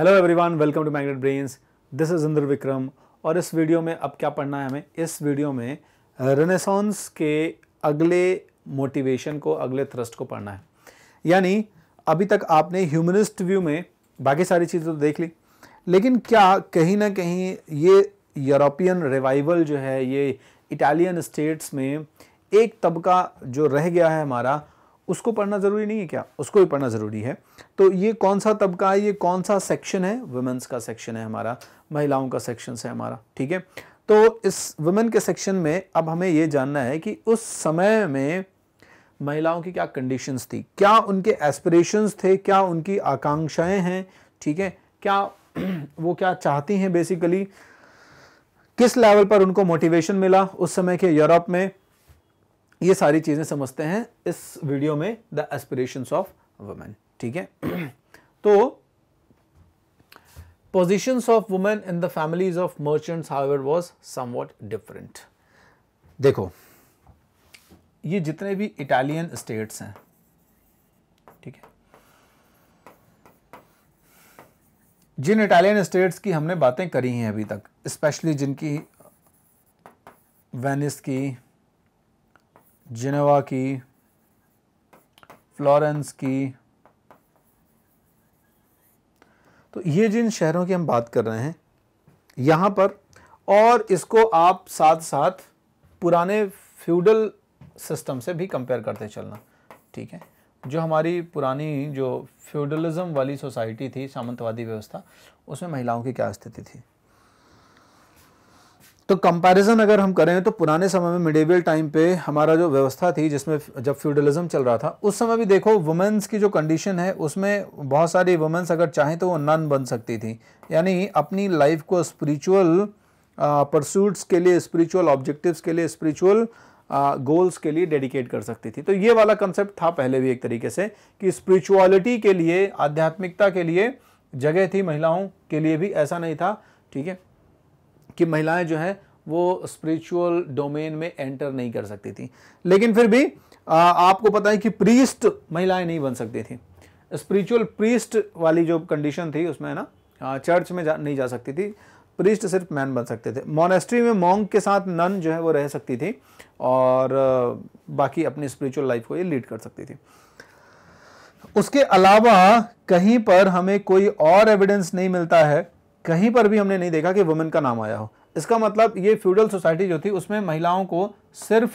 hello everyone welcome to Magnet Brains this is Indra Vikram और इस video में अब क्या पढ़ना है हमें इस वीडियो में रनेसॉन्स के अगले मोटिवेशन को अगले थ्रस्ट को पढ़ना है यानी अभी तक आपने ह्यूमनिस्ट व्यू में बाकी सारी चीज़ें तो देख ली लेकिन क्या कहीं ना कहीं ये यूरोपियन रिवाइवल जो है ये इटालियन स्टेट्स में एक तबका जो रह गया है हमारा उसको पढ़ना ज़रूरी नहीं है क्या उसको भी पढ़ना ज़रूरी है तो ये कौन सा तबका है ये कौन सा सेक्शन है वुमेंस का सेक्शन है हमारा महिलाओं का सेक्शन है हमारा ठीक है तो इस वुमेन के सेक्शन में अब हमें ये जानना है कि उस समय में महिलाओं की क्या कंडीशंस थी क्या उनके एस्पिरेशंस थे क्या उनकी आकांक्षाएं हैं ठीक है क्या वो क्या चाहती हैं बेसिकली किस लेवल पर उनको मोटिवेशन मिला उस समय के यूरोप में ये सारी चीज़ें समझते हैं इस वीडियो में द एस्पिरेशंस ऑफ वुमेन ठीक है तो positions of women in the families of merchants however was somewhat different देखो ये जितने भी इटालियन स्टेट्स हैं ठीक है जिन इटालियन स्टेट्स की हमने बातें करी हैं अभी तक स्पेशली जिनकी वेनिस की जिनेवा की फ्लोरेंस की तो ये जिन शहरों की हम बात कर रहे हैं यहाँ पर और इसको आप साथ साथ पुराने फ्यूडल सिस्टम से भी कंपेयर करते चलना ठीक है जो हमारी पुरानी जो फ्यूडलिज़्म वाली सोसाइटी थी सामंतवादी व्यवस्था उसमें महिलाओं की क्या स्थिति थी तो कंपैरिजन अगर हम करें तो पुराने समय में मिडिवियल टाइम पे हमारा जो व्यवस्था थी जिसमें जब फ्यूडलिज्म चल रहा था उस समय भी देखो वुमेंस की जो कंडीशन है उसमें बहुत सारी वुमेंस अगर चाहें तो वो नन बन सकती थी यानी अपनी लाइफ को स्पिरिचुअल परसूट्स के लिए स्पिरिचुअल ऑब्जेक्टिव्स के लिए स्पिरिचुअल गोल्स के लिए डेडिकेट कर सकती थी तो ये वाला कंसेप्ट था पहले भी एक तरीके से कि स्पिरिचुअलिटी के लिए आध्यात्मिकता के लिए जगह थी महिलाओं के लिए भी ऐसा नहीं था ठीक है कि महिलाएं जो है वो स्पिरिचुअल डोमेन में एंटर नहीं कर सकती थी लेकिन फिर भी आ, आपको पता है कि प्रीस्ट महिलाएं नहीं बन सकती थी स्पिरिचुअल प्रीस्ट वाली जो कंडीशन थी उसमें है ना चर्च में जा, नहीं जा सकती थी प्रीस्ट सिर्फ मैन बन सकते थे मोनेस्ट्री में मोंग के साथ नन जो है वो रह सकती थी और बाकी अपनी स्पिरिचुअल लाइफ को ये लीड कर सकती थी उसके अलावा कहीं पर हमें कोई और एविडेंस नहीं मिलता है कहीं पर भी हमने नहीं देखा कि वुमेन का नाम आया हो इसका मतलब ये फ्यूडल सोसाइटी जो थी उसमें महिलाओं को सिर्फ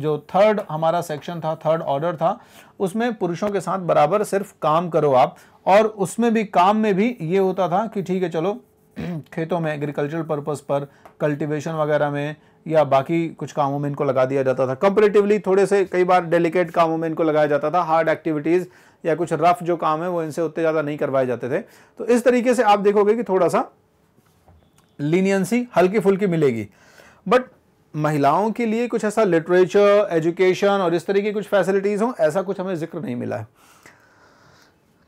जो थर्ड हमारा सेक्शन था थर्ड ऑर्डर था उसमें पुरुषों के साथ बराबर सिर्फ काम करो आप और उसमें भी काम में भी ये होता था कि ठीक है चलो खेतों में एग्रीकल्चरल पर्पस पर कल्टीवेशन वगैरह में या बाकी कुछ कामों में इनको लगा दिया जाता था कंपेरेटिवली थोड़े से कई बार डेलिकेट कामों में इनको लगाया जाता था हार्ड एक्टिविटीज़ या कुछ रफ जो काम है वो इनसे उतने ज़्यादा नहीं करवाए जाते थे तो इस तरीके से आप देखोगे कि थोड़ा सा लीनियंसी हल्की फुल्की मिलेगी बट महिलाओं के लिए कुछ ऐसा लिटरेचर एजुकेशन और इस तरह की कुछ फैसिलिटीज़ हो ऐसा कुछ हमें जिक्र नहीं मिला है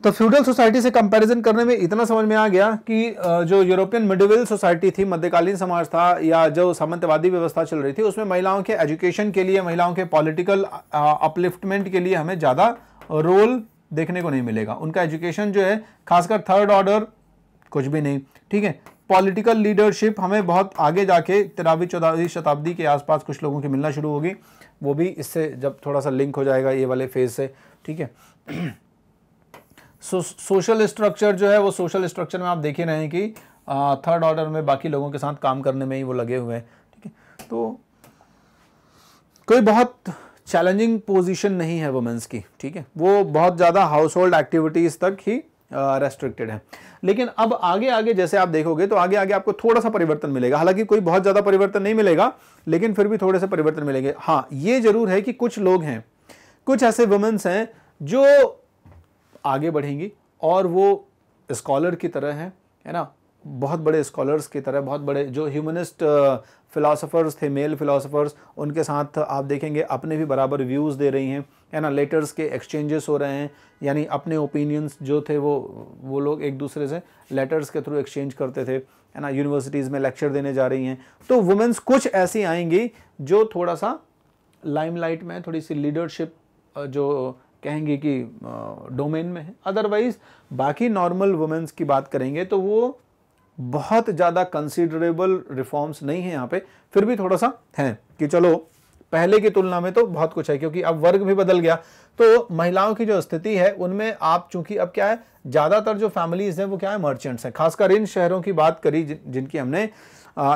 तो फ्यूडल सोसाइटी से कंपैरिजन करने में इतना समझ में आ गया कि जो यूरोपियन मिडिवल सोसाइटी थी मध्यकालीन समाज था या जो सामंतवादी व्यवस्था चल रही थी उसमें महिलाओं के एजुकेशन के लिए महिलाओं के पॉलिटिकल अपलिफ्टमेंट के लिए हमें ज़्यादा रोल देखने को नहीं मिलेगा उनका एजुकेशन जो है खासकर थर्ड ऑर्डर कुछ भी नहीं ठीक है पॉलिटिकल लीडरशिप हमें बहुत आगे जाके तेरहवीं चौदहवीं शताब्दी के आसपास कुछ लोगों की मिलना शुरू होगी वो भी इससे जब थोड़ा सा लिंक हो जाएगा ये वाले फेज से ठीक है सोशल स्ट्रक्चर जो है वो सोशल स्ट्रक्चर में आप देख ही रहे हैं कि थर्ड ऑर्डर में बाकी लोगों के साथ काम करने में ही वो लगे हुए हैं ठीक है तो कोई बहुत चैलेंजिंग पोजीशन नहीं है वुमेंस की ठीक है वो बहुत ज़्यादा हाउस होल्ड एक्टिविटीज़ तक ही रेस्ट्रिक्टेड है लेकिन अब आगे आगे जैसे आप देखोगे तो आगे आगे आपको थोड़ा सा परिवर्तन मिलेगा हालांकि कोई बहुत ज़्यादा परिवर्तन नहीं मिलेगा लेकिन फिर भी थोड़े से परिवर्तन मिलेंगे हाँ ये जरूर है कि कुछ लोग हैं कुछ ऐसे वुमेंस हैं जो आगे बढ़ेंगी और वो स्कॉलर की तरह हैं है ना बहुत बड़े स्कॉलर्स की तरह बहुत बड़े जो ह्यूमनिस्ट फ़िलासफ़र्स थे मेल फ़िलासफ़र्स उनके साथ आप देखेंगे अपने भी बराबर व्यूज़ दे रही हैं है ना लेटर्स के एक्सचेंजेस हो रहे हैं यानी अपने ओपिनियंस जो थे वो वो लोग एक दूसरे से लेटर्स के थ्रू एक्सचेंज करते थे है ना यूनिवर्सिटीज़ में लेक्चर देने जा रही हैं तो वुमेंस कुछ ऐसी आएंगी जो थोड़ा सा लाइमलाइट में थोड़ी सी लीडरशिप जो कहेंगे कि डोमेन में है अदरवाइज़ बाकी नॉर्मल वुमेंस की बात करेंगे तो वो बहुत ज़्यादा कंसिडरेबल रिफॉर्म्स नहीं है यहाँ पे फिर भी थोड़ा सा है कि चलो पहले की तुलना में तो बहुत कुछ है क्योंकि अब वर्ग भी बदल गया तो महिलाओं की जो स्थिति है उनमें आप चूंकि अब क्या है ज़्यादातर जो फैमिलीज हैं वो क्या है मर्चेंट्स हैं खासकर इन शहरों की बात करी जिन, जिनकी हमने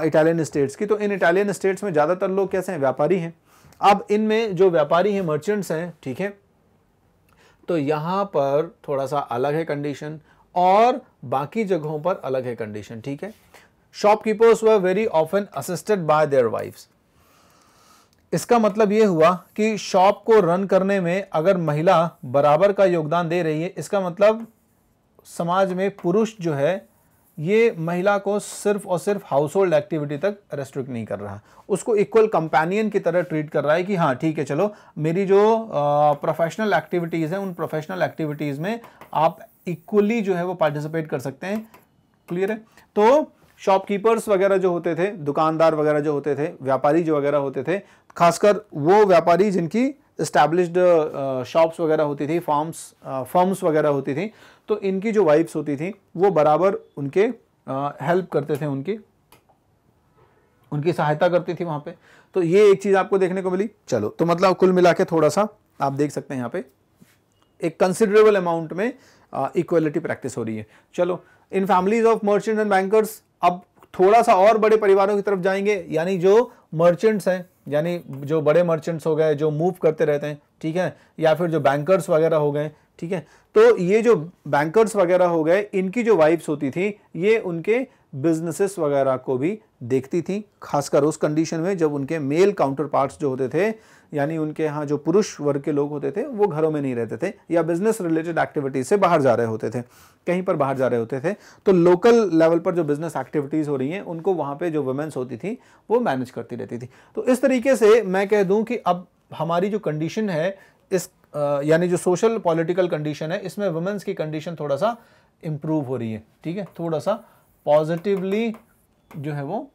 इटालियन स्टेट्स की तो इन इटालियन स्टेट्स में ज़्यादातर लोग कैसे हैं व्यापारी हैं अब इनमें जो व्यापारी हैं मर्चेंट्स हैं ठीक है तो यहां पर थोड़ा सा अलग है कंडीशन और बाकी जगहों पर अलग है कंडीशन ठीक है shopkeepers were very often assisted by their wifes इसका मतलब यह हुआ कि शॉप को रन करने में अगर महिला बराबर का योगदान दे रही है इसका मतलब समाज में पुरुष जो है ये महिला को सिर्फ और सिर्फ हाउस होल्ड एक्टिविटी तक रेस्ट्रिक्ट नहीं कर रहा उसको इक्वल कंपेनियन की तरह ट्रीट कर रहा है कि हाँ ठीक है चलो मेरी जो प्रोफेशनल एक्टिविटीज़ हैं उन प्रोफेशनल एक्टिविटीज़ में आप इक्वली जो है वो पार्टिसिपेट कर सकते हैं क्लियर है तो शॉपकीपर्स वगैरह जो होते थे दुकानदार वगैरह जो होते थे व्यापारी जो वगैरह होते थे खासकर वो व्यापारी जिनकी इस्टेब्लिश्ड शॉप्स वगैरह होती थी फॉर्म्स फॉर्म्स वगैरह होती थी तो इनकी जो वाइफ्स होती थी वो बराबर उनके हेल्प करते थे उनकी उनकी सहायता करती थी वहाँ पे तो ये एक चीज़ आपको देखने को मिली चलो तो मतलब कुल मिला थोड़ा सा आप देख सकते हैं यहाँ पे एक कंसिडरेबल अमाउंट में इक्वलिटी प्रैक्टिस हो रही है चलो in families of merchant and bankers अब थोड़ा सा और बड़े परिवारों की तरफ जाएंगे यानी जो मर्चेंट्स हैं यानी जो बड़े मर्चेंट्स हो गए जो मूव करते रहते हैं ठीक है या फिर जो बैंकर्स वगैरह हो गए ठीक है तो ये जो बैंकर्स वगैरह हो गए इनकी जो वाइफ्स होती थी ये उनके बिजनेसेस वगैरह को भी देखती थी खासकर उस कंडीशन में जब उनके मेल काउंटर पार्ट्स जो होते थे यानी उनके यहाँ जो पुरुष वर्ग के लोग होते थे वो घरों में नहीं रहते थे या बिजनेस रिलेटेड एक्टिविटीज से बाहर जा रहे होते थे कहीं पर बाहर जा रहे होते थे तो लोकल लेवल पर जो बिजनेस एक्टिविटीज़ हो रही हैं उनको वहाँ पर जो वुमेंस होती थी वो मैनेज करती रहती थी तो इस तरीके से मैं कह दूँ कि अब हमारी जो कंडीशन है इस यानी जो सोशल पॉलिटिकल कंडीशन है इसमें वुमेंस की कंडीशन थोड़ा सा इम्प्रूव हो रही है ठीक है थोड़ा सा पॉजिटिवली जो है वो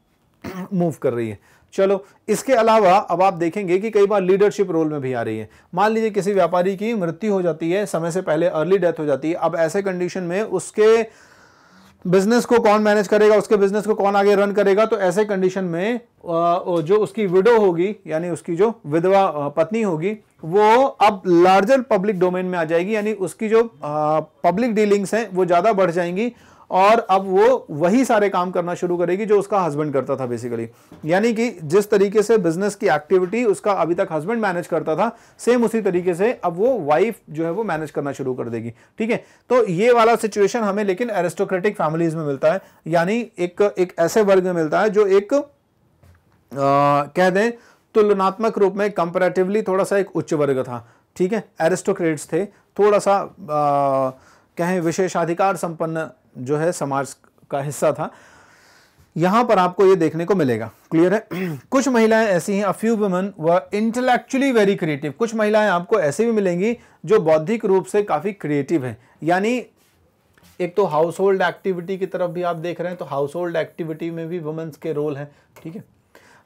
मूव कर रही है चलो इसके अलावा अब आप देखेंगे कि कई बार लीडरशिप रोल में भी आ रही है मान लीजिए किसी व्यापारी की मृत्यु हो जाती है समय से पहले अर्ली डेथ हो जाती है अब ऐसे कंडीशन में उसके बिजनेस को कौन मैनेज करेगा उसके बिजनेस को कौन आगे रन करेगा तो ऐसे कंडीशन में जो उसकी विडो होगी यानी उसकी जो विधवा पत्नी होगी वो अब लार्जर पब्लिक डोमेन में आ जाएगी यानी उसकी जो पब्लिक डीलिंग्स हैं वो ज़्यादा बढ़ जाएंगी और अब वो वही सारे काम करना शुरू करेगी जो उसका हस्बैंड करता था बेसिकली यानी कि जिस तरीके से बिजनेस की एक्टिविटी उसका अभी तक हस्बैंड मैनेज करता था सेम उसी तरीके से अब वो वाइफ जो है वो मैनेज करना शुरू कर देगी ठीक है तो ये वाला सिचुएशन हमें लेकिन एरिस्टोक्रेटिक फैमिलीज में मिलता है यानी एक एक ऐसे वर्ग में मिलता है जो एक आ, कह दें तुलनात्मक रूप में कंपेरेटिवली थोड़ा सा एक उच्च वर्ग था ठीक है एरिस्टोक्रेट्स थे थोड़ा सा आ, कहें विशेषाधिकार संपन्न जो है समाज का हिस्सा था यहां पर आपको यह देखने को मिलेगा क्लियर है कुछ महिलाएं ऐसी हैं a few women were intellectually very creative कुछ महिलाएं आपको ऐसी भी मिलेंगी जो बौद्धिक रूप से काफ़ी क्रिएटिव हैं यानी एक तो हाउस होल्ड एक्टिविटी की तरफ भी आप देख रहे हैं तो हाउस होल्ड एक्टिविटी में भी वुमेन्स के रोल है ठीक है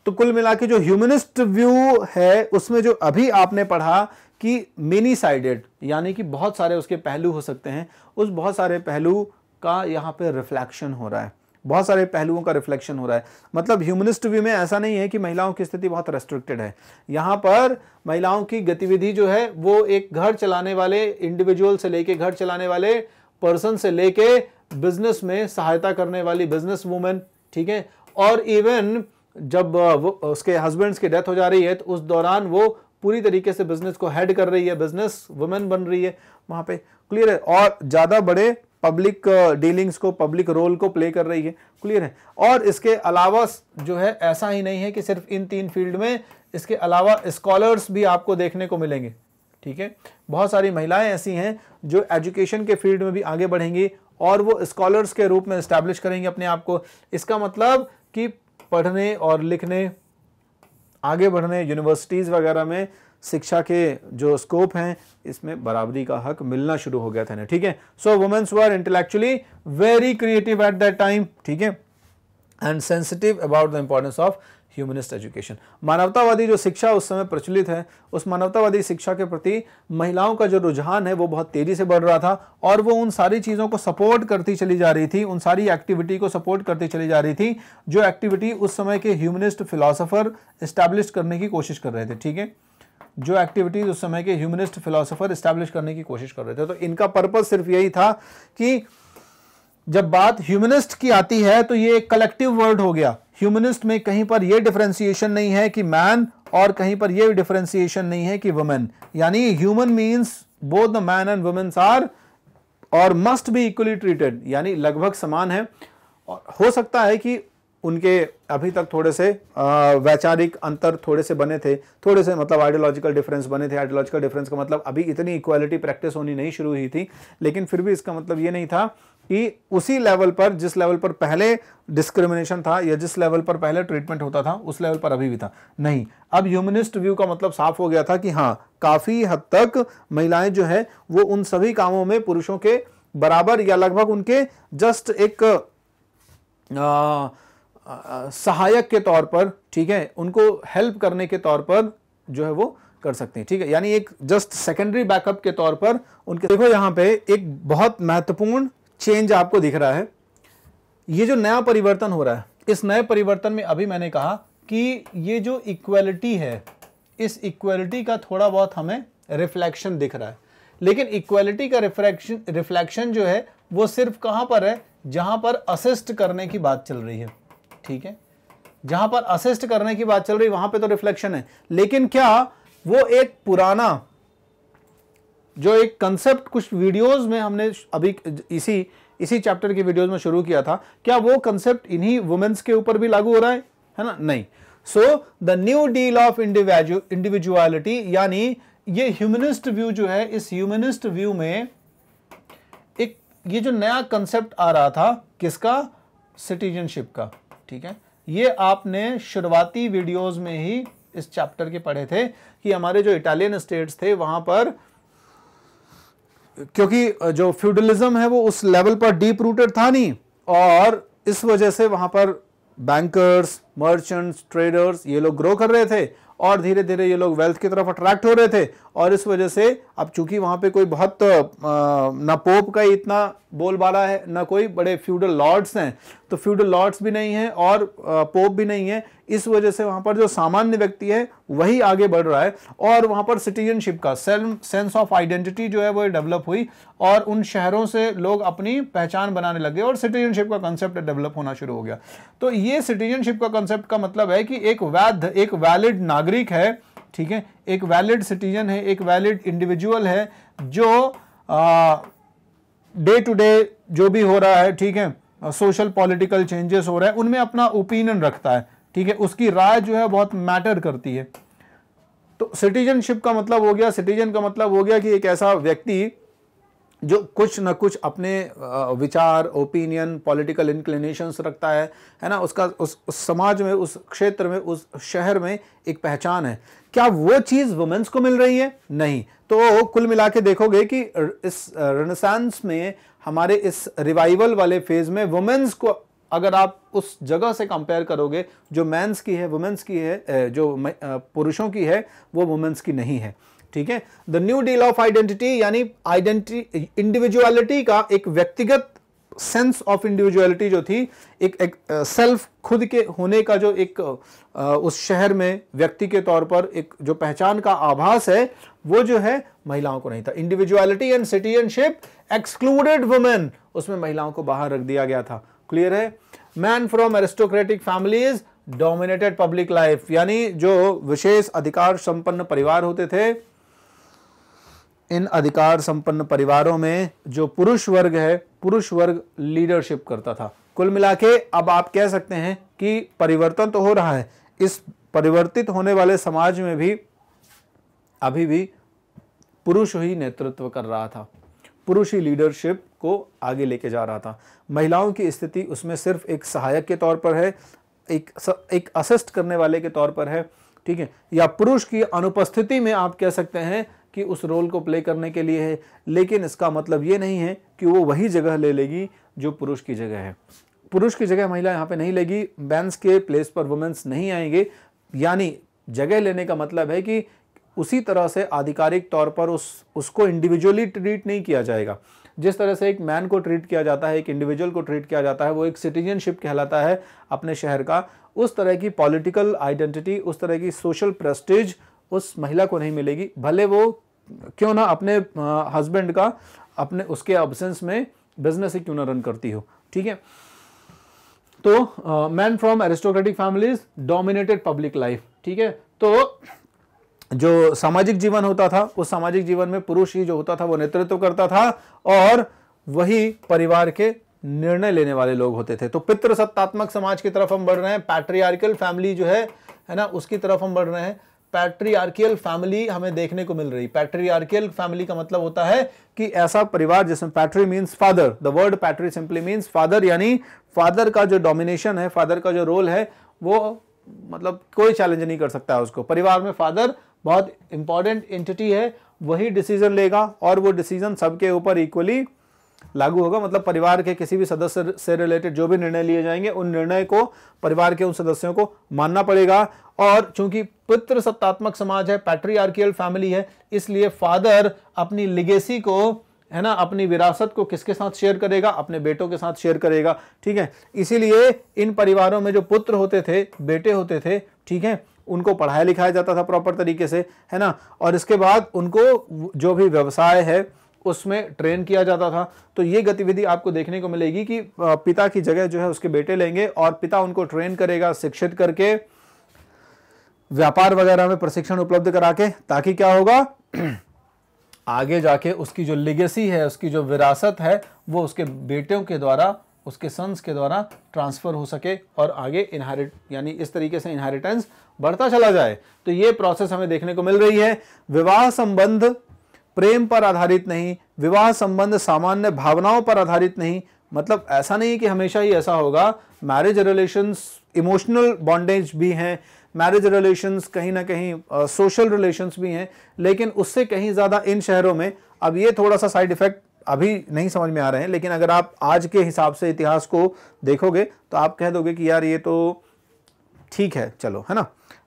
तो कुल मिला के जो ह्यूमनिस्ट व्यू है उसमें जो अभी आपने पढ़ा कि मेनी साइडेड यानी कि बहुत सारे उसके पहलू हो सकते हैं उस बहुत सारे पहलू का यहाँ पे रिफ्लेक्शन हो रहा है बहुत सारे पहलुओं का रिफ्लेक्शन हो रहा है मतलब ह्यूमनिस्ट व्यू में ऐसा नहीं है कि महिलाओं की स्थिति बहुत रेस्ट्रिक्टेड है यहाँ पर महिलाओं की गतिविधि जो है वो एक घर चलाने वाले इंडिविजुअल से लेके घर चलाने वाले पर्सन से लेके बिजनेस में सहायता करने वाली बिजनेस वूमेन ठीक है और इवन जब वो उसके हस्बैंड्स की डेथ हो जा रही है तो उस दौरान वो पूरी तरीके से बिजनेस को हेड कर रही है बिजनेस वुमेन बन रही है वहाँ पे क्लियर है और ज़्यादा बड़े पब्लिक डीलिंग्स uh, को पब्लिक रोल को प्ले कर रही है क्लियर है और इसके अलावा जो है ऐसा ही नहीं है कि सिर्फ इन तीन फील्ड में इसके अलावा स्कॉलर्स भी आपको देखने को मिलेंगे ठीक है बहुत सारी महिलाएं ऐसी हैं जो एजुकेशन के फील्ड में भी आगे बढ़ेंगी और वो स्कॉलर्स के रूप में इस्टेब्लिश करेंगे अपने आप को इसका मतलब कि पढ़ने और लिखने आगे बढ़ने यूनिवर्सिटीज़ वगैरह में शिक्षा के जो स्कोप हैं इसमें बराबरी का हक मिलना शुरू हो गया था ना ठीक है so womens were intellectually very creative at that time ठीक है and sensitive about the importance of humanist education मानवतावादी जो शिक्षा उस समय प्रचलित है उस मानवतावादी शिक्षा के प्रति महिलाओं का जो रुझान है वो बहुत तेज़ी से बढ़ रहा था और वो उन सारी चीज़ों को सपोर्ट करती चली जा रही थी उन सारी एक्टिविटी को सपोर्ट करती चली जा रही थी जो एक्टिविटी उस समय के ह्यूमनिस्ट फिलासफ़र इस्टेब्लिश करने की कोशिश कर रहे थे ठीक है जो एक्टिविटीज़ उस समय के ह्यूमनिस्ट फिलोसोफर इस्टेब्लिश करने की कोशिश कर रहे थे तो इनका पर्पज़ सिर्फ यही था कि जब बात ह्यूमनिस्ट की आती है तो ये एक कलेक्टिव वर्ड हो गया ह्यूमनिस्ट में कहीं पर यह डिफ्रेंसिएशन नहीं है कि मैन और कहीं पर यह डिफ्रेंसिएशन नहीं है कि वुमेन यानी human means both the man and womens are और मस्ट बी इक्वली ट्रीटेड यानी लगभग समान है और हो सकता है कि उनके अभी तक थोड़े से वैचारिक अंतर थोड़े से बने थे थोड़े से मतलब आइडियोलॉजिकल डिफरेंस बने थे आइडियोलॉजिकल डिफरेंस का मतलब अभी इतनी इक्वालिटी प्रैक्टिस होनी नहीं शुरू हुई थी लेकिन फिर भी इसका मतलब ये नहीं था कि उसी लेवल पर जिस लेवल पर पहले डिस्क्रिमिनेशन था या जिस लेवल पर पहले ट्रीटमेंट होता था उस लेवल पर अभी भी था नहीं अब ह्यूमनिस्ट व्यू का मतलब साफ हो गया था कि हाँ काफ़ी हद तक महिलाएं जो है वो उन सभी कामों में पुरुषों के बराबर या लगभग उनके जस्ट एक आ, सहायक के तौर पर ठीक है उनको हेल्प करने के तौर पर जो है वो कर सकते हैं ठीक है यानी एक जस्ट सेकेंडरी बैकअप के तौर पर उनके देखो यहाँ पे एक बहुत महत्वपूर्ण चेंज आपको दिख रहा है ये जो नया परिवर्तन हो रहा है इस नए परिवर्तन में अभी मैंने कहा कि ये जो इक्वलिटी है इस इक्वलिटी का थोड़ा बहुत हमें रिफ्लेक्शन दिख रहा है लेकिन इक्वलिटी का रिफ्लेक्शन रिफ्लेक्शन जो है वो सिर्फ कहाँ पर है जहाँ पर असिस्ट करने की बात चल रही है ठीक है जहां पर असिस्ट करने की बात चल रही वहां पे तो रिफ्लेक्शन है लेकिन क्या वो एक पुराना जो एक कंसेप्ट कुछ वीडियोस में हमने अभी इसी इसी चैप्टर की वीडियोस में शुरू किया था क्या वो कंसेप्ट इन्हीं वुमेन्स के ऊपर भी लागू हो रहा है है ना नहीं so the new deal of individuality यानी ये ह्यूमनिस्ट व्यू जो है इस ह्यूमनिस्ट व्यू में एक ये जो नया कंसेप्ट आ रहा था किसका सिटीजनशिप का ठीक है ये आपने शुरुआती वीडियोस में ही इस चैप्टर के पढ़े थे कि हमारे जो इटालियन स्टेट्स थे वहां पर क्योंकि जो फ्यूडलिज्म है वो उस लेवल पर डीप रूटेड था नहीं और इस वजह से वहां पर बैंकर्स मर्चेंट्स ट्रेडर्स ये लोग ग्रो कर रहे थे और धीरे धीरे ये लोग वेल्थ की तरफ अट्रैक्ट हो रहे थे और इस वजह से अब चूंकि वहाँ पे कोई बहुत ना पोप का इतना बोलबाला है ना कोई बड़े फ्यूडल लॉर्ड्स हैं तो फ्यूडल लॉर्ड्स भी नहीं है और पोप भी नहीं है इस वजह से वहाँ पर जो सामान्य व्यक्ति है वही आगे बढ़ रहा है और वहाँ पर सिटीजनशिप का सेंस ऑफ आइडेंटिटी जो है वो डेवलप हुई और उन शहरों से लोग अपनी पहचान बनाने लगे और सिटीजनशिप का कंसेप्ट डेवलप होना शुरू हो गया तो ये सिटीजनशिप का कॉन्सेप्ट का मतलब है कि एक वैध एक वैलिड नागरिक है ठीक है एक वैलिड सिटीजन है एक वैलिड इंडिविजुअल है जो डे टू डे जो भी हो रहा है ठीक है सोशल पॉलिटिकल चेंजेस हो रहे हैं उनमें अपना ओपिनियन रखता है ठीक है उसकी राय जो है बहुत मैटर करती है तो सिटीजनशिप का मतलब हो गया सिटीजन का मतलब हो गया कि एक ऐसा व्यक्ति जो कुछ ना कुछ अपने विचार ओपिनियन पॉलिटिकल इंक्लिनेशंस रखता है है ना उसका उस, उस समाज में उस क्षेत्र में उस शहर में एक पहचान है क्या वो चीज़ वुमेंस को मिल रही है नहीं तो कुल मिला के देखोगे कि इस रनसेंस में हमारे इस रिवाइवल वाले फेज़ में वुमेंस को अगर आप उस जगह से कंपेयर करोगे जो मैंस की है वुमेंस की है जो पुरुषों की है वो वुमेंस की नहीं है ठीक है the new deal of identity यानी आइडेंटिटी इंडिविजुअलिटी का एक व्यक्तिगत सेंस ऑफ इंडिविजुअलिटी जो थी एक, सेल्फ uh, खुद के होने का जो एक आ, uh, उस शहर में व्यक्ति के तौर पर एक जो पहचान का आभास है वो जो है महिलाओं को नहीं था individuality and citizenship excluded women उसमें महिलाओं को बाहर रख दिया गया था क्लियर है man from aristocratic families dominated public life यानी जो विशेष अधिकार संपन्न परिवार होते थे इन अधिकार संपन्न परिवारों में जो पुरुष वर्ग है पुरुष वर्ग लीडरशिप करता था कुल मिला के अब आप कह सकते हैं कि परिवर्तन तो हो रहा है इस परिवर्तित होने वाले समाज में भी अभी भी पुरुष ही नेतृत्व कर रहा था पुरुष ही लीडरशिप को आगे लेके जा रहा था महिलाओं की स्थिति उसमें सिर्फ एक सहायक के तौर पर है एक एक असिस्ट करने वाले के तौर पर है ठीक है या पुरुष की अनुपस्थिति में आप कह सकते हैं कि उस रोल को प्ले करने के लिए है लेकिन इसका मतलब ये नहीं है कि वो वही जगह ले लेगी जो पुरुष की जगह है पुरुष की जगह महिला यहाँ पे नहीं लेगी मैंस के प्लेस पर वुमेंस नहीं आएंगे यानी जगह लेने का मतलब है कि उसी तरह से आधिकारिक तौर पर उस उसको इंडिविजुअली ट्रीट नहीं किया जाएगा जिस तरह से एक मैन को ट्रीट किया जाता है एक इंडिविजुअल को ट्रीट किया जाता है वो एक सिटीजनशिप कहलाता है अपने शहर का उस तरह की पॉलिटिकल आइडेंटिटी उस तरह की सोशल प्रेस्टेज उस महिला को नहीं मिलेगी भले वो क्यों ना अपने हस्बैंड का अपने उसके एबसेंस में बिजनेस ही क्यों ना रन करती हो ठीक है तो man from aristocratic families dominated public life ठीक है तो जो सामाजिक जीवन होता था उस सामाजिक जीवन में पुरुष ही जो होता था वो नेतृत्व करता था और वही परिवार के निर्णय लेने वाले लोग होते थे तो पितृसत्तात्मक समाज की तरफ हम बढ़ रहे हैं पैट्रियार्कल फैमिली जो है है ना उसकी तरफ हम बढ़ रहे हैं पैट्रियार्कियल फैमिली हमें देखने को मिल रही पैट्रियार्कियल फैमिली का मतलब होता है कि ऐसा परिवार जिसमें patri means father the word patri simply means father यानी फादर का जो डोमिनेशन है फादर का जो रोल है वो मतलब कोई चैलेंज नहीं कर सकता है उसको परिवार में फादर बहुत इंपॉर्टेंट एंटिटी है वही डिसीजन लेगा और वो डिसीजन सबके ऊपर इक्वली लागू होगा मतलब परिवार के किसी भी सदस्य से रिलेटेड जो भी निर्णय लिए जाएंगे उन निर्णय को परिवार के उन सदस्यों को मानना पड़ेगा और चूंकि पितृ सत्तात्मक समाज है पैट्रियार्कियल फैमिली है इसलिए फादर अपनी लिगेसी को है ना अपनी विरासत को किसके साथ शेयर करेगा अपने बेटों के साथ शेयर करेगा ठीक है इसीलिए इन परिवारों में जो पुत्र होते थे बेटे होते थे ठीक है उनको पढ़ाया लिखाया जाता था प्रॉपर तरीके से है ना और इसके बाद उनको जो भी व्यवसाय है उसमें ट्रेन किया जाता था तो ये गतिविधि आपको देखने को मिलेगी कि पिता की जगह जो है उसके बेटे लेंगे और पिता उनको ट्रेन करेगा शिक्षित करके व्यापार वगैरह में प्रशिक्षण उपलब्ध करा के ताकि क्या होगा आगे जाके उसकी जो लिगेसी है उसकी जो विरासत है वो उसके बेटों के द्वारा उसके सन्स के द्वारा ट्रांसफ़र हो सके और आगे इनहेरिट यानी इस तरीके से इनहेरिटेंस बढ़ता चला जाए तो ये प्रोसेस हमें देखने को मिल रही है विवाह संबंध प्रेम पर आधारित नहीं विवाह संबंध सामान्य भावनाओं पर आधारित नहीं मतलब ऐसा नहीं कि हमेशा ही ऐसा होगा मैरिज रिलेशंस इमोशनल बॉन्डेज भी हैं मैरिज रिलेशंस कहीं ना कहीं सोशल रिलेशंस भी हैं लेकिन उससे कहीं ज़्यादा इन शहरों में अब ये थोड़ा सा साइड इफ़ेक्ट अभी नहीं समझ में आ रहे हैं लेकिन अगर आप आज के हिसाब से इतिहास को देखोगे तो आप कह दोगे कि यार ये तो ठीक है चलो है ना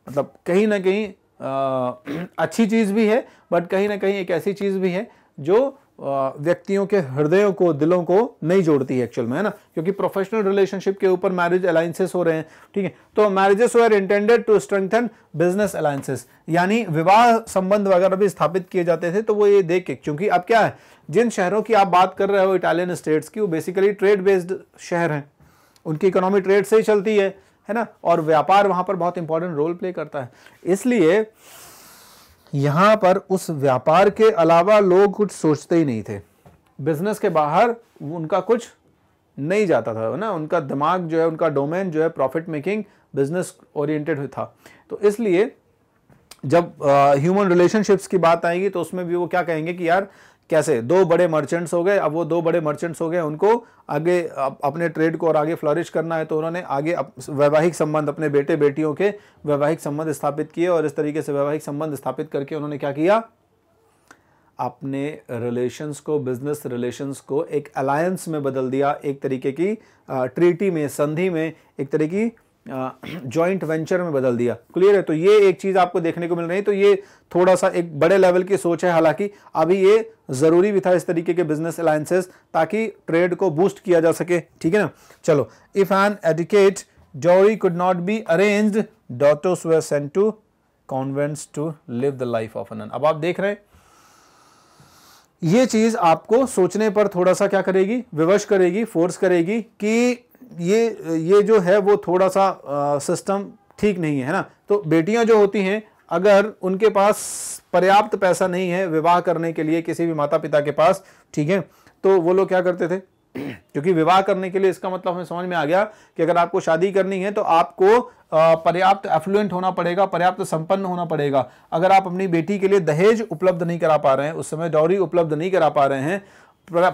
मतलब कहीं ना कहीं अच्छी चीज़ भी है बट कहीं ना कहीं एक ऐसी चीज़ भी है जो व्यक्तियों के हृदयों को दिलों को नहीं जोड़ती है एक्चुअल में है ना क्योंकि प्रोफेशनल रिलेशनशिप के ऊपर मैरिज अलायंसेस हो रहे हैं ठीक है तो marriages were intended to strengthen business alliances यानी विवाह संबंध वगैरह भी स्थापित किए जाते थे तो वो ये देख के क्योंकि अब क्या है जिन शहरों की आप बात कर रहे हो इटालियन स्टेट्स की वो बेसिकली ट्रेड बेस्ड शहर हैं उनकी इकोनॉमी ट्रेड से ही चलती है है ना और व्यापार वहां पर बहुत इंपॉर्टेंट रोल प्ले करता है इसलिए यहां पर उस व्यापार के अलावा लोग कुछ सोचते ही नहीं थे बिजनेस के बाहर उनका कुछ नहीं जाता था ना उनका दिमाग जो है उनका डोमेन जो है प्रॉफिट मेकिंग बिजनेस ओरिएंटेड था तो इसलिए जब ह्यूमन रिलेशनशिप्स की बात आएगी तो उसमें भी वो क्या कहेंगे कि यार कैसे दो बड़े मर्चेंट्स हो गए अब वो दो बड़े मर्चेंट्स हो गए उनको आगे अपने ट्रेड को और आगे फ्लरिश करना है तो उन्होंने आगे वैवाहिक संबंध अपने बेटे बेटियों के वैवाहिक संबंध स्थापित किए और इस तरीके से वैवाहिक संबंध स्थापित करके उन्होंने क्या किया अपने रिलेशंस को बिजनेस रिलेशंस को एक अलायंस में बदल दिया एक तरीके की ट्रीटी में संधि में एक तरीके की जॉइंट वेंचर में बदल दिया क्लियर है तो ये एक चीज़ आपको देखने को मिल रही है तो ये थोड़ा सा एक बड़े लेवल की सोच है हालांकि अभी ये ज़रूरी भी था इस तरीके के बिजनेस अलायंसेस ताकि ट्रेड को बूस्ट किया जा सके ठीक है ना चलो if an adequate dowry could not be arrange daughters sent to convents to live the life of an अब आप देख रहे हैं ये चीज़ आपको सोचने पर थोड़ा सा क्या करेगी विवश करेगी फोर्स करेगी कि ये ये जो है वो थोड़ा सा सिस्टम ठीक नहीं है ना तो बेटियां जो होती हैं अगर उनके पास पर्याप्त पैसा नहीं है विवाह करने के लिए किसी भी माता पिता के पास ठीक है तो वो लोग क्या करते थे क्योंकि विवाह करने के लिए इसका मतलब हमें समझ में आ गया कि अगर आपको शादी करनी है तो आपको पर्याप्त एफ्लुएंट होना पड़ेगा पर्याप्त संपन्न होना पड़ेगा अगर आप अपनी बेटी के लिए दहेज उपलब्ध नहीं करा पा रहे हैं उस समय डॉरी उपलब्ध नहीं करा पा रहे हैं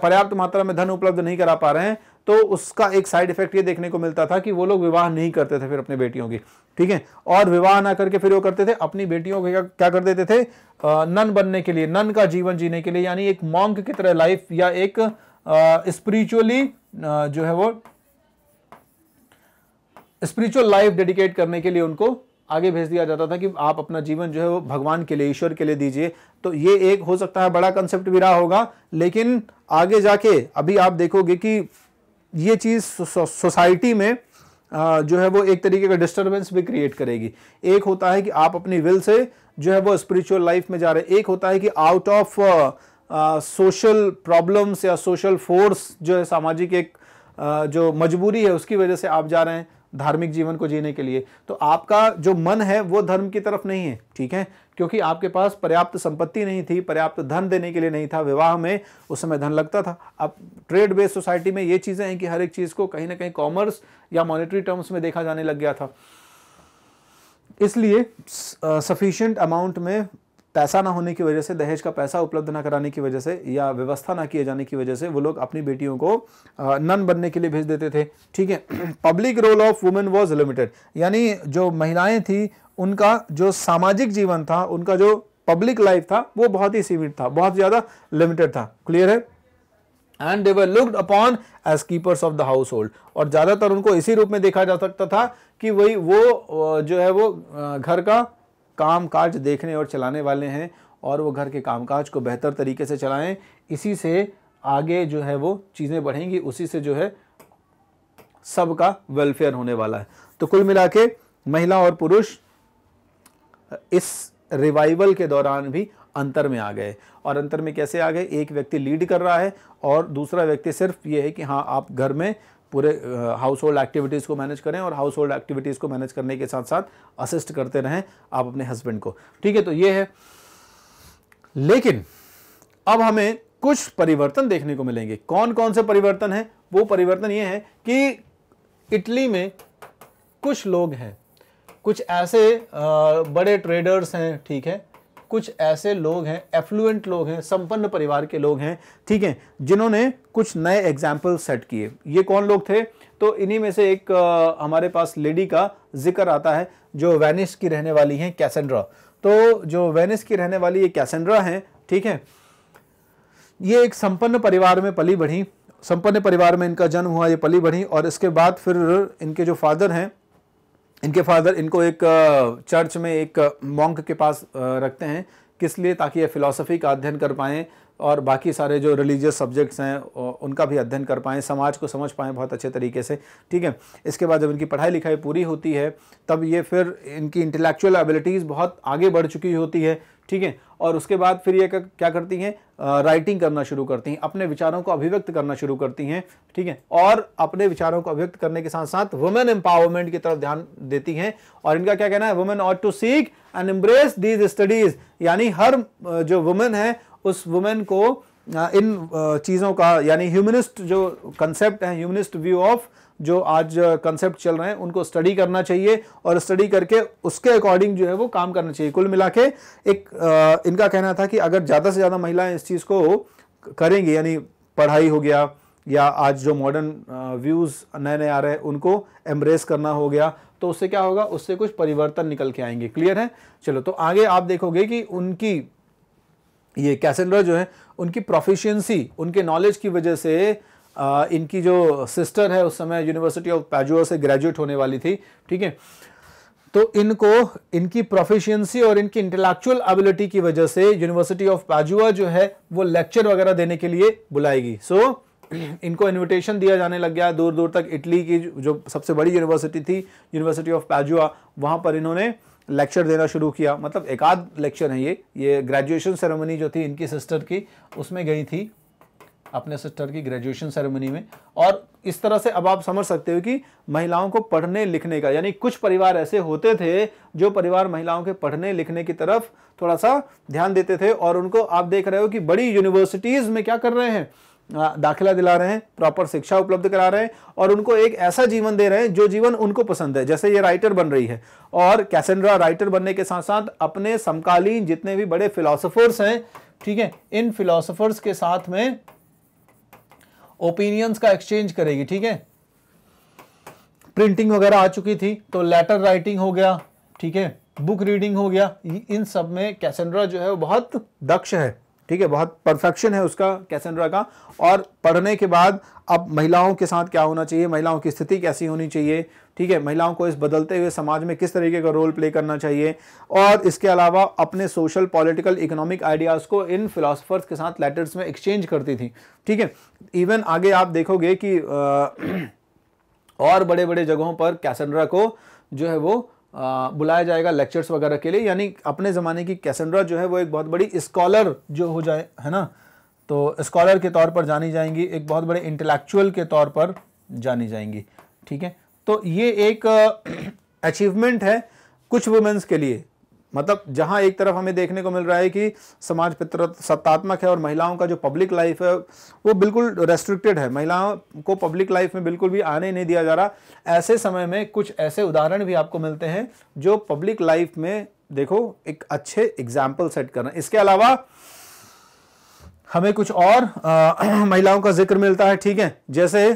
पर्याप्त मात्रा में धन उपलब्ध नहीं करा पा रहे हैं तो उसका एक साइड इफेक्ट ये देखने को मिलता था कि वो लोग विवाह नहीं करते थे फिर अपनी बेटियों की ठीक है और विवाह ना करके फिर वो करते थे अपनी बेटियों को क्या कर देते थे नन बनने के लिए नन का जीवन जीने के लिए यानी एक मॉन्क की तरह लाइफ या एक स्पिरिचुअली जो है वो स्पिरिचुअल लाइफ डेडिकेट करने के लिए उनको आगे भेज दिया जाता था कि आप अपना जीवन जो है वो भगवान के लिए ईश्वर के लिए दीजिए तो ये एक हो सकता है बड़ा कंसेप्ट भी रहा होगा लेकिन आगे जाके अभी आप देखोगे कि ये चीज़ सोसाइटी में जो है वो एक तरीके का डिस्टरबेंस भी क्रिएट करेगी एक होता है कि आप अपनी विल से जो है वो स्पिरिचुअल लाइफ में जा रहे हैं एक होता है कि आउट ऑफ सोशल प्रॉब्लम्स या सोशल फोर्स जो है सामाजिक एक uh, जो मजबूरी है उसकी वजह से आप जा रहे हैं धार्मिक जीवन को जीने के लिए तो आपका जो मन है वो धर्म की तरफ नहीं है ठीक है क्योंकि आपके पास पर्याप्त संपत्ति नहीं थी पर्याप्त धन देने के लिए नहीं था विवाह में उस समय धन लगता था अब ट्रेड बेस्ड सोसाइटी में ये चीज़ें हैं कि हर एक चीज़ को कहीं ना कहीं कॉमर्स या मॉनिटरी टर्म्स में देखा जाने लग गया था इसलिए सफिशियंट अमाउंट में पैसा ना होने की वजह से दहेज का पैसा उपलब्ध ना कराने की वजह से या व्यवस्था ना किए जाने की वजह से वो लोग अपनी बेटियों को नन बनने के लिए भेज देते थे ठीक है public role of women was limited यानी जो महिलाएं थी उनका जो सामाजिक जीवन था उनका जो पब्लिक लाइफ था वो बहुत ही सीमित था बहुत ज़्यादा लिमिटेड था क्लियर है and they were looked upon as keepers of the household और ज़्यादातर उनको इसी रूप में देखा जा सकता था कि वही वो जो है वो घर का काम काज देखने और चलाने वाले हैं और वो घर के कामकाज को बेहतर तरीके से चलाएं इसी से आगे जो है वो चीज़ें बढ़ेंगी उसी से जो है सबका वेलफेयर होने वाला है तो कुल मिला के महिला और पुरुष इस रिवाइवल के दौरान भी अंतर में आ गए और अंतर में कैसे आ गए एक व्यक्ति लीड कर रहा है और दूसरा व्यक्ति सिर्फ ये है कि हाँ आप घर में पूरे हाउस होल्ड एक्टिविटीज़ को मैनेज करें और हाउस होल्ड एक्टिविटीज़ को मैनेज करने के साथ साथ असिस्ट करते रहें आप अपने हस्बैंड को ठीक है तो ये है लेकिन अब हमें कुछ परिवर्तन देखने को मिलेंगे कौन कौन से परिवर्तन हैं वो परिवर्तन ये है कि इटली में कुछ लोग हैं कुछ ऐसे बड़े ट्रेडर्स हैं ठीक है कुछ ऐसे लोग हैं एफ्लुएंट लोग हैं संपन्न परिवार के लोग हैं ठीक है जिन्होंने कुछ नए एग्जाम्पल सेट किए ये कौन लोग थे तो इन्हीं में से एक आ, हमारे पास लेडी का जिक्र आता है जो वेनिस की रहने वाली हैं कैसेंड्रा तो जो वेनिस की रहने वाली ये कैसेंड्रा हैं ठीक है ये एक संपन्न परिवार में पली बढ़ी संपन्न परिवार में इनका जन्म हुआ ये पली बढ़ी और इसके बाद फिर इनके जो फादर हैं इनके फादर इनको एक चर्च में एक मॉन्क के पास रखते हैं किस लिए ताकि ये फ़िलासफ़ी का अध्ययन कर पाएँ और बाकी सारे जो रिलीजियस सब्जेक्ट्स हैं उनका भी अध्ययन कर पाएँ समाज को समझ पाएँ बहुत अच्छे तरीके से ठीक है इसके बाद जब इनकी पढ़ाई लिखाई पूरी होती है तब ये फिर इनकी इंटेलेक्चुअल एबिलिटीज़ बहुत आगे बढ़ चुकी होती है ठीक है और उसके बाद फिर ये क्या करती हैं राइटिंग करना शुरू करती हैं अपने विचारों को अभिव्यक्त करना शुरू करती हैं ठीक है और अपने विचारों को अभिव्यक्त करने के साथ साथ वुमेन एम्पावरमेंट की तरफ ध्यान देती हैं और इनका क्या कहना है women ought to seek and embrace these studies यानी हर जो वुमेन है उस वुमेन को इन चीज़ों का यानी ह्यूमनिस्ट जो कंसेप्ट है ह्यूमनिस्ट व्यू ऑफ जो आज कंसेप्ट चल रहे हैं उनको स्टडी करना चाहिए और स्टडी करके उसके अकॉर्डिंग जो है वो काम करना चाहिए कुल मिला के एक इनका कहना था कि अगर ज़्यादा से ज़्यादा महिलाएं इस चीज़ को करेंगी यानी पढ़ाई हो गया या आज जो मॉडर्न व्यूज़ नए नए आ रहे हैं उनको एम्ब्रेस करना हो गया तो उससे क्या होगा उससे कुछ परिवर्तन निकल के आएंगे क्लियर है चलो तो आगे आप देखोगे कि उनकी ये कैसेंड्रा जो है उनकी प्रोफिशिएंसी उनके नॉलेज की वजह से आ, इनकी जो सिस्टर है उस समय यूनिवर्सिटी ऑफ पैजुआ से ग्रेजुएट होने वाली थी ठीक है तो इनको इनकी प्रोफिशिएंसी और इनकी इंटेलेक्चुअल एबिलिटी की वजह से यूनिवर्सिटी ऑफ पैजुआ जो है वो लेक्चर वगैरह देने के लिए बुलाएगी सो so, इनको इनविटेशन दिया जाने लग गया दूर दूर तक इटली की जो सबसे बड़ी यूनिवर्सिटी थी यूनिवर्सिटी ऑफ पैजुआ वहाँ पर इन्होंने लेक्चर देना शुरू किया मतलब एक आध लेक्चर है ये ये ग्रेजुएशन सेरेमनी जो थी इनकी सिस्टर की उसमें गई थी अपने सिस्टर की ग्रेजुएशन सेरेमनी में और इस तरह से अब आप समझ सकते हो कि महिलाओं को पढ़ने लिखने का यानी कुछ परिवार ऐसे होते थे जो परिवार महिलाओं के पढ़ने लिखने की तरफ थोड़ा सा ध्यान देते थे और उनको आप देख रहे हो कि बड़ी यूनिवर्सिटीज़ में क्या कर रहे हैं हाँ, दाखिला दिला रहे हैं प्रॉपर शिक्षा उपलब्ध करा रहे हैं और उनको एक ऐसा जीवन दे रहे हैं जो जीवन उनको पसंद है जैसे ये राइटर बन रही है और कैसेंड्रा राइटर बनने के साथ साथ अपने समकालीन जितने भी बड़े फिलोसोफर्स हैं ठीक है इन फिलोसोफर्स के साथ में ओपिनियंस का एक्सचेंज करेगी ठीक है प्रिंटिंग वगैरह आ चुकी थी तो लेटर राइटिंग हो गया ठीक है बुक रीडिंग हो गया इन सब में कैसेंड्रा जो है वो बहुत दक्ष है ठीक है बहुत परफेक्शन है उसका कैसेंड्रा का और पढ़ने के बाद अब महिलाओं के साथ क्या होना चाहिए महिलाओं की स्थिति कैसी होनी चाहिए ठीक है महिलाओं को इस बदलते हुए समाज में किस तरीके का रोल प्ले करना चाहिए और इसके अलावा अपने सोशल पॉलिटिकल इकोनॉमिक आइडियाज़ को इन फिलासफर्स के साथ लेटर्स में एक्सचेंज करती थी ठीक है इवन आगे आप देखोगे कि आ, और बड़े बड़े जगहों पर कैसेंड्रा को जो है वो बुलाया जाएगा लेक्चर्स वगैरह के लिए यानी अपने ज़माने की कैसेंड्रा जो है वो एक बहुत बड़ी स्कॉलर जो हो जाए है ना तो स्कॉलर के तौर पर जानी जाएंगी एक बहुत बड़े इंटेलेक्चुअल के तौर पर जानी जाएंगी ठीक है तो ये एक अचीवमेंट है कुछ वुमेंस के लिए मतलब जहां एक तरफ हमें देखने को मिल रहा है कि समाज सत्तात्मक है और महिलाओं का जो पब्लिक लाइफ है वो बिल्कुल रेस्ट्रिक्टेड है महिलाओं को पब्लिक लाइफ में बिल्कुल भी आने नहीं दिया जा रहा ऐसे समय में कुछ ऐसे उदाहरण भी आपको मिलते हैं जो पब्लिक लाइफ में देखो एक अच्छे एग्जाम्पल सेट करना इसके अलावा हमें कुछ और आ, महिलाओं का जिक्र मिलता है ठीक है जैसे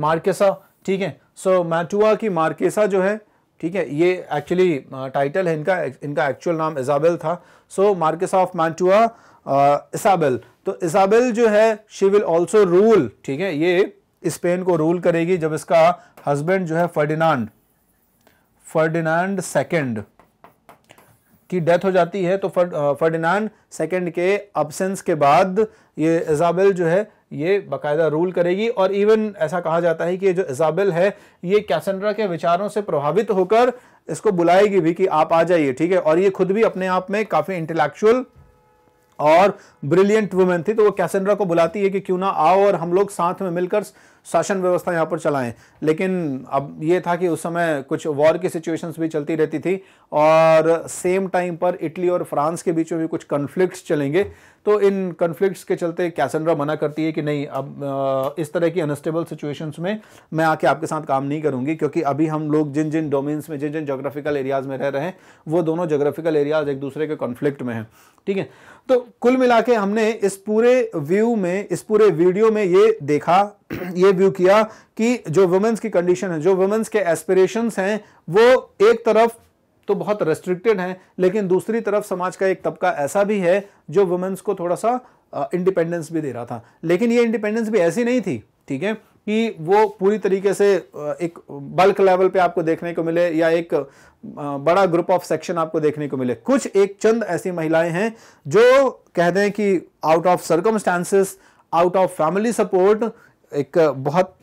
मार्केसा ठीक है सो मैटुआ की मार्केसा जो है ठीक है ये एक्चुअली टाइटल uh, है इनका इनका एक्चुअल नाम इजाबेल था so marquess of Mantua Isabel तो इसाबेल जो है शी विल ऑल्सो रूल ठीक है ये स्पेन को रूल करेगी जब इसका हस्बैंड जो है फर्डिनांड फर्डिनांड सेकेंड की डेथ हो जाती है तो फर्डिनांड सेकेंड uh, के अबसेंस के बाद ये इजाबेल जो है ये बाकायदा रूल करेगी और इवन ऐसा कहा जाता है कि जो इजाबेल है ये कैसेंड्रा के विचारों से प्रभावित होकर इसको बुलाएगी भी कि आप आ जाइए ठीक है और ये खुद भी अपने आप में काफ़ी इंटेलेक्चुअल और ब्रिलियंट वुमेन थी तो वो कैसेंड्रा को बुलाती है कि क्यों ना आओ और हम लोग साथ में मिलकर शासन व्यवस्था यहाँ पर चलाएं लेकिन अब ये था कि उस समय कुछ वॉर की सिचुएशंस भी चलती रहती थी और सेम टाइम पर इटली और फ्रांस के बीच में भी कुछ कन्फ्लिक्ट्स चलेंगे तो इन कन्फ्लिक्ट्स के चलते कैसेंड्रा मना करती है कि नहीं अब इस तरह की अनस्टेबल सिचुएशंस में मैं आके आपके साथ काम नहीं करूंगी क्योंकि अभी हम लोग जिन जिन डोमेन्स में जिन जिन जोग्राफिकल एरियाज़ में रह रहे हैं वो दोनों जोग्राफिकल एरियाज़ एक दूसरे के कॉन्फ्लिक्ट में हैं ठीक है तो कुल मिला हमने इस पूरे व्यू में इस पूरे वीडियो में ये देखा ये व्यू किया कि जो वुमेन्स की कंडीशन है जो वुमेन्स के एस्पिरेशंस हैं वो एक तरफ तो बहुत रेस्ट्रिक्टेड हैं लेकिन दूसरी तरफ समाज का एक तबका ऐसा भी है जो वुमेन्स को थोड़ा सा इंडिपेंडेंस भी दे रहा था लेकिन ये इंडिपेंडेंस भी ऐसी नहीं थी ठीक है कि वो पूरी तरीके से एक बल्क लेवल पे आपको देखने को मिले या एक बड़ा ग्रुप ऑफ सेक्शन आपको देखने को मिले कुछ एक चंद ऐसी महिलाएं हैं जो कह दें कि out of circumstances out of family support एक बहुत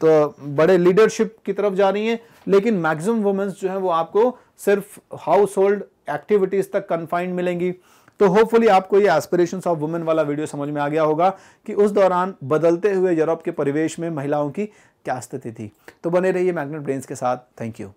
बड़े लीडरशिप की तरफ जा रही हैं लेकिन मैक्सिमम वुमेन्स जो हैं वो आपको सिर्फ हाउस होल्ड एक्टिविटीज़ तक कन्फाइंड मिलेंगी तो होपफुली आपको ये एस्पिरेशंस ऑफ वुमेन वाला वीडियो समझ में आ गया होगा कि उस दौरान बदलते हुए यूरोप के परिवेश में महिलाओं की क्या स्थिति थी तो बने रहिए मैग्नेट ब्रेन्स के साथ थैंक यू